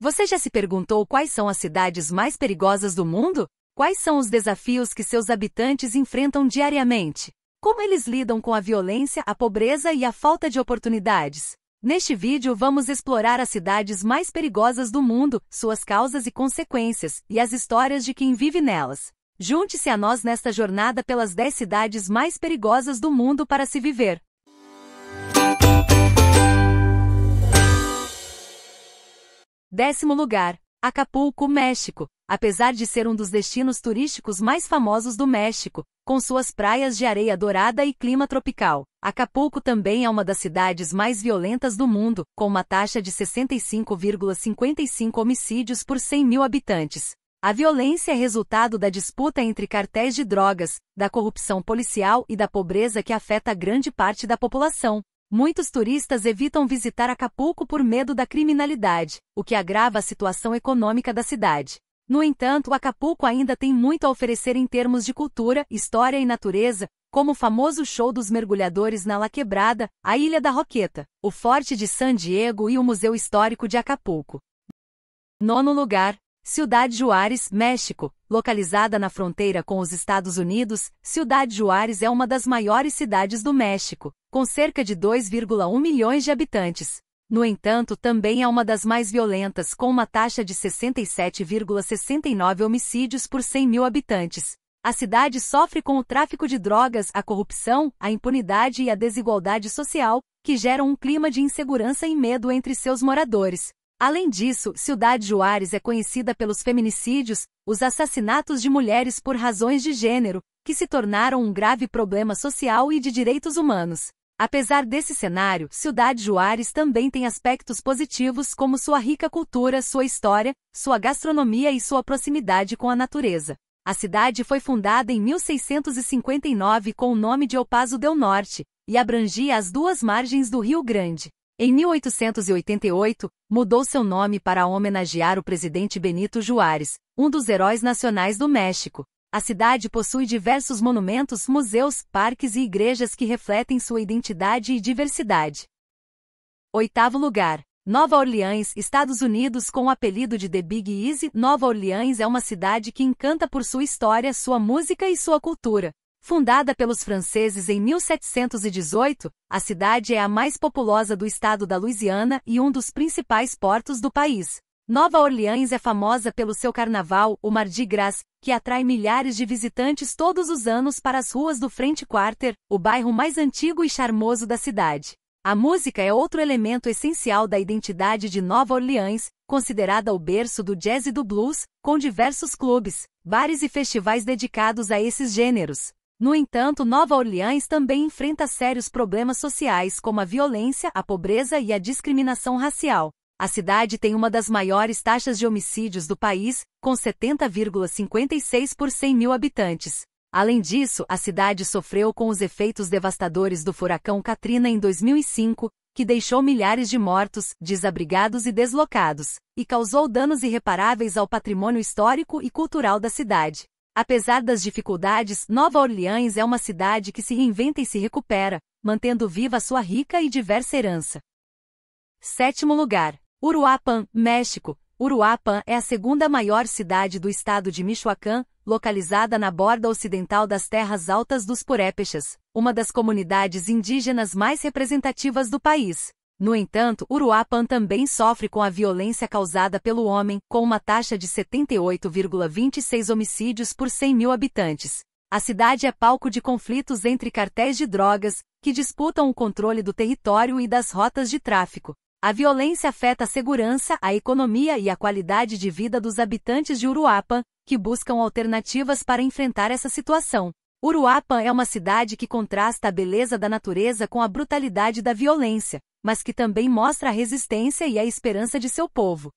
Você já se perguntou quais são as cidades mais perigosas do mundo? Quais são os desafios que seus habitantes enfrentam diariamente? Como eles lidam com a violência, a pobreza e a falta de oportunidades? Neste vídeo vamos explorar as cidades mais perigosas do mundo, suas causas e consequências, e as histórias de quem vive nelas. Junte-se a nós nesta jornada pelas 10 cidades mais perigosas do mundo para se viver. Décimo lugar, Acapulco, México. Apesar de ser um dos destinos turísticos mais famosos do México, com suas praias de areia dourada e clima tropical, Acapulco também é uma das cidades mais violentas do mundo, com uma taxa de 65,55 homicídios por 100 mil habitantes. A violência é resultado da disputa entre cartéis de drogas, da corrupção policial e da pobreza que afeta grande parte da população. Muitos turistas evitam visitar Acapulco por medo da criminalidade, o que agrava a situação econômica da cidade. No entanto, Acapulco ainda tem muito a oferecer em termos de cultura, história e natureza, como o famoso show dos mergulhadores na La Quebrada, a Ilha da Roqueta, o Forte de San Diego e o Museu Histórico de Acapulco. Nono lugar, Cidade Juárez, México, localizada na fronteira com os Estados Unidos, Cidade Juárez é uma das maiores cidades do México, com cerca de 2,1 milhões de habitantes. No entanto, também é uma das mais violentas, com uma taxa de 67,69 homicídios por 100 mil habitantes. A cidade sofre com o tráfico de drogas, a corrupção, a impunidade e a desigualdade social, que geram um clima de insegurança e medo entre seus moradores. Além disso, Cidade Juárez é conhecida pelos feminicídios, os assassinatos de mulheres por razões de gênero, que se tornaram um grave problema social e de direitos humanos. Apesar desse cenário, Cidade Juárez também tem aspectos positivos como sua rica cultura, sua história, sua gastronomia e sua proximidade com a natureza. A cidade foi fundada em 1659 com o nome de El Paso del Norte e abrangia as duas margens do Rio Grande. Em 1888, mudou seu nome para homenagear o presidente Benito Juárez, um dos heróis nacionais do México. A cidade possui diversos monumentos, museus, parques e igrejas que refletem sua identidade e diversidade. Oitavo lugar. Nova Orleans, Estados Unidos, com o apelido de The Big Easy, Nova Orleans é uma cidade que encanta por sua história, sua música e sua cultura. Fundada pelos franceses em 1718, a cidade é a mais populosa do estado da Louisiana e um dos principais portos do país. Nova Orleans é famosa pelo seu carnaval, o Mardi Gras, que atrai milhares de visitantes todos os anos para as ruas do Frente Quarter, o bairro mais antigo e charmoso da cidade. A música é outro elemento essencial da identidade de Nova Orleans, considerada o berço do jazz e do blues, com diversos clubes, bares e festivais dedicados a esses gêneros. No entanto, Nova Orleans também enfrenta sérios problemas sociais como a violência, a pobreza e a discriminação racial. A cidade tem uma das maiores taxas de homicídios do país, com 70,56 por 100 mil habitantes. Além disso, a cidade sofreu com os efeitos devastadores do furacão Katrina em 2005, que deixou milhares de mortos, desabrigados e deslocados, e causou danos irreparáveis ao patrimônio histórico e cultural da cidade. Apesar das dificuldades, Nova Orleans é uma cidade que se reinventa e se recupera, mantendo viva sua rica e diversa herança. Sétimo lugar: Uruapan, México. Uruapan é a segunda maior cidade do estado de Michoacán, localizada na borda ocidental das terras altas dos Purépechas, uma das comunidades indígenas mais representativas do país. No entanto, Uruapan também sofre com a violência causada pelo homem, com uma taxa de 78,26 homicídios por 100 mil habitantes. A cidade é palco de conflitos entre cartéis de drogas, que disputam o controle do território e das rotas de tráfico. A violência afeta a segurança, a economia e a qualidade de vida dos habitantes de Uruapan, que buscam alternativas para enfrentar essa situação. Uruapan é uma cidade que contrasta a beleza da natureza com a brutalidade da violência mas que também mostra a resistência e a esperança de seu povo.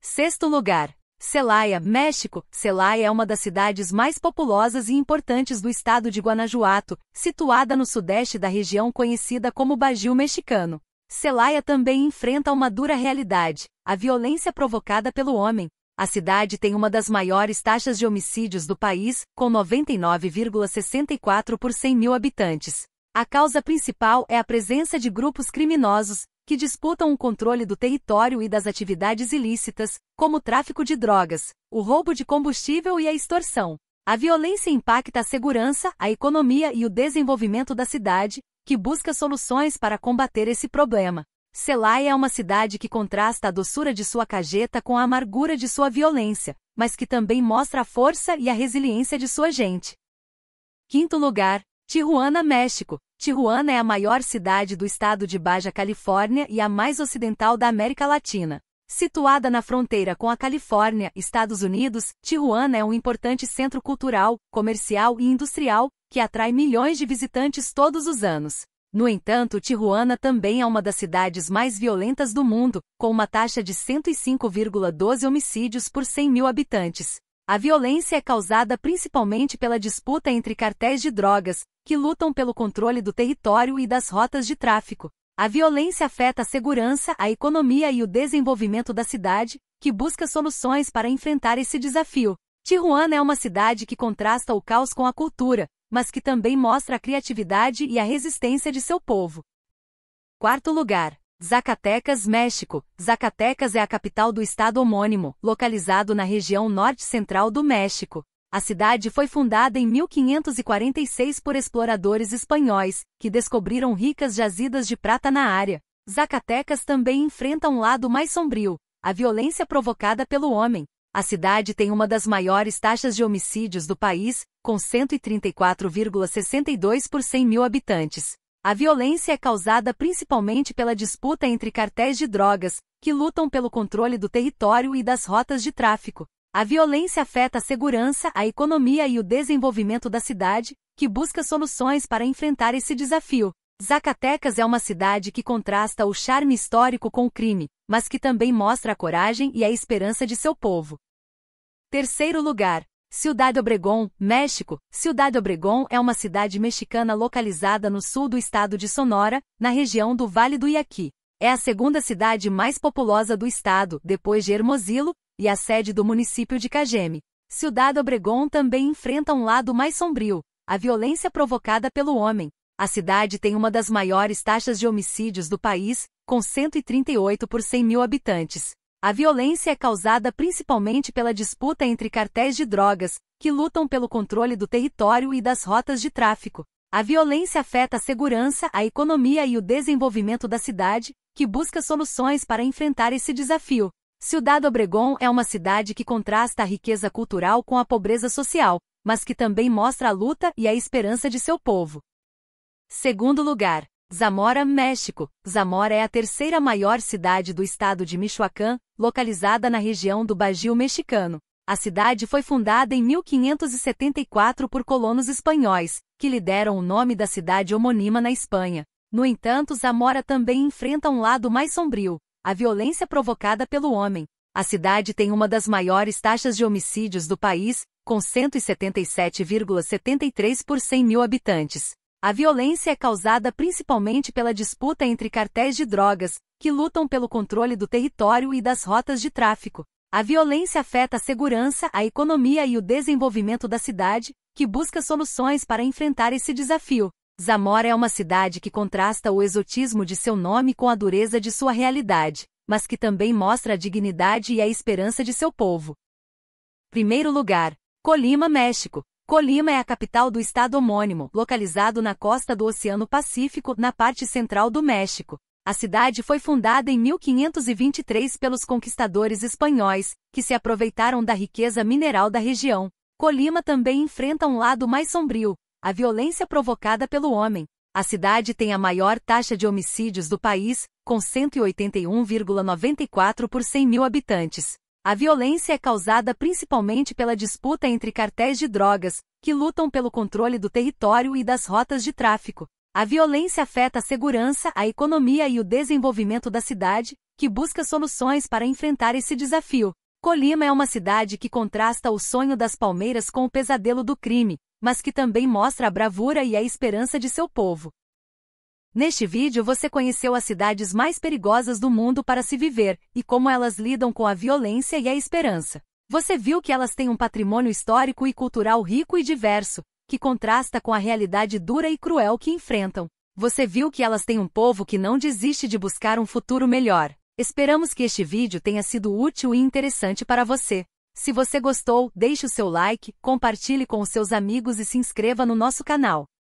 Sexto lugar. Celaya, México. Celaya é uma das cidades mais populosas e importantes do estado de Guanajuato, situada no sudeste da região conhecida como Bajio Mexicano. Celaya também enfrenta uma dura realidade, a violência provocada pelo homem. A cidade tem uma das maiores taxas de homicídios do país, com 99,64 por 100 mil habitantes. A causa principal é a presença de grupos criminosos, que disputam o controle do território e das atividades ilícitas, como o tráfico de drogas, o roubo de combustível e a extorsão. A violência impacta a segurança, a economia e o desenvolvimento da cidade, que busca soluções para combater esse problema. Celaya é uma cidade que contrasta a doçura de sua cajeta com a amargura de sua violência, mas que também mostra a força e a resiliência de sua gente. Quinto lugar, Tijuana, México. Tijuana é a maior cidade do estado de Baja Califórnia e a mais ocidental da América Latina. Situada na fronteira com a Califórnia, Estados Unidos, Tijuana é um importante centro cultural, comercial e industrial, que atrai milhões de visitantes todos os anos. No entanto, Tijuana também é uma das cidades mais violentas do mundo, com uma taxa de 105,12 homicídios por 100 mil habitantes. A violência é causada principalmente pela disputa entre cartéis de drogas, que lutam pelo controle do território e das rotas de tráfico. A violência afeta a segurança, a economia e o desenvolvimento da cidade, que busca soluções para enfrentar esse desafio. Tijuana é uma cidade que contrasta o caos com a cultura, mas que também mostra a criatividade e a resistência de seu povo. Quarto lugar. Zacatecas, México. Zacatecas é a capital do estado homônimo, localizado na região norte-central do México. A cidade foi fundada em 1546 por exploradores espanhóis, que descobriram ricas jazidas de prata na área. Zacatecas também enfrenta um lado mais sombrio, a violência provocada pelo homem. A cidade tem uma das maiores taxas de homicídios do país, com 134,62 por 100 mil habitantes. A violência é causada principalmente pela disputa entre cartéis de drogas, que lutam pelo controle do território e das rotas de tráfico. A violência afeta a segurança, a economia e o desenvolvimento da cidade, que busca soluções para enfrentar esse desafio. Zacatecas é uma cidade que contrasta o charme histórico com o crime, mas que também mostra a coragem e a esperança de seu povo. Terceiro lugar, Ciudad Obregón, México. Ciudad Obregón é uma cidade mexicana localizada no sul do estado de Sonora, na região do Vale do Iaqui. É a segunda cidade mais populosa do estado, depois de Hermosillo, e a sede do município de Cajeme. Ciudad Obregón também enfrenta um lado mais sombrio, a violência provocada pelo homem. A cidade tem uma das maiores taxas de homicídios do país, com 138 por 100 mil habitantes. A violência é causada principalmente pela disputa entre cartéis de drogas, que lutam pelo controle do território e das rotas de tráfico. A violência afeta a segurança, a economia e o desenvolvimento da cidade, que busca soluções para enfrentar esse desafio. Ciudad Obregón é uma cidade que contrasta a riqueza cultural com a pobreza social, mas que também mostra a luta e a esperança de seu povo. Segundo lugar, Zamora, México. Zamora é a terceira maior cidade do estado de Michoacán, localizada na região do Bajio Mexicano. A cidade foi fundada em 1574 por colonos espanhóis, que lhe deram o nome da cidade homônima na Espanha. No entanto, Zamora também enfrenta um lado mais sombrio, a violência provocada pelo homem. A cidade tem uma das maiores taxas de homicídios do país, com 177,73 por 100 mil habitantes. A violência é causada principalmente pela disputa entre cartéis de drogas, que lutam pelo controle do território e das rotas de tráfico. A violência afeta a segurança, a economia e o desenvolvimento da cidade, que busca soluções para enfrentar esse desafio. Zamora é uma cidade que contrasta o exotismo de seu nome com a dureza de sua realidade, mas que também mostra a dignidade e a esperança de seu povo. Primeiro lugar: Colima, México. Colima é a capital do estado homônimo, localizado na costa do Oceano Pacífico, na parte central do México. A cidade foi fundada em 1523 pelos conquistadores espanhóis, que se aproveitaram da riqueza mineral da região. Colima também enfrenta um lado mais sombrio, a violência provocada pelo homem. A cidade tem a maior taxa de homicídios do país, com 181,94 por 100 mil habitantes. A violência é causada principalmente pela disputa entre cartéis de drogas, que lutam pelo controle do território e das rotas de tráfico. A violência afeta a segurança, a economia e o desenvolvimento da cidade, que busca soluções para enfrentar esse desafio. Colima é uma cidade que contrasta o sonho das palmeiras com o pesadelo do crime, mas que também mostra a bravura e a esperança de seu povo. Neste vídeo você conheceu as cidades mais perigosas do mundo para se viver e como elas lidam com a violência e a esperança. Você viu que elas têm um patrimônio histórico e cultural rico e diverso, que contrasta com a realidade dura e cruel que enfrentam. Você viu que elas têm um povo que não desiste de buscar um futuro melhor. Esperamos que este vídeo tenha sido útil e interessante para você. Se você gostou, deixe o seu like, compartilhe com os seus amigos e se inscreva no nosso canal.